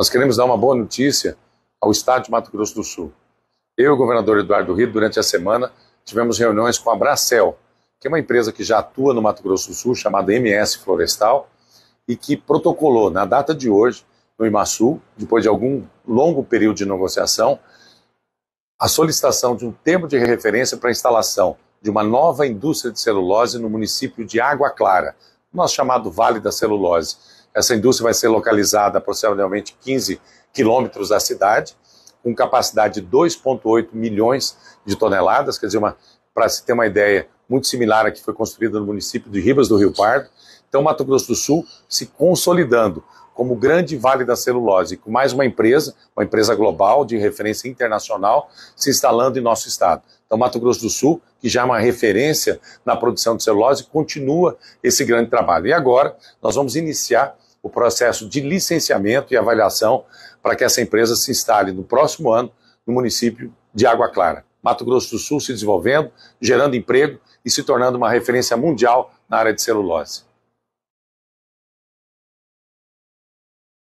Nós queremos dar uma boa notícia ao Estado de Mato Grosso do Sul. Eu e o governador Eduardo Rio, durante a semana, tivemos reuniões com a Bracel, que é uma empresa que já atua no Mato Grosso do Sul, chamada MS Florestal, e que protocolou, na data de hoje, no Imaçu, depois de algum longo período de negociação, a solicitação de um termo de referência para a instalação de uma nova indústria de celulose no município de Água Clara, nosso chamado Vale da Celulose. Essa indústria vai ser localizada aproximadamente 15 quilômetros da cidade, com capacidade de 2,8 milhões de toneladas, quer dizer, para se ter uma ideia, muito similar à que foi construída no município de Ribas do Rio Pardo. Então, Mato Grosso do Sul se consolidando como o grande vale da celulose, com mais uma empresa, uma empresa global de referência internacional, se instalando em nosso estado. Então, Mato Grosso do Sul, que já é uma referência na produção de celulose, continua esse grande trabalho. E agora nós vamos iniciar o processo de licenciamento e avaliação para que essa empresa se instale no próximo ano no município de Água Clara. Mato Grosso do Sul se desenvolvendo, gerando emprego e se tornando uma referência mundial na área de celulose.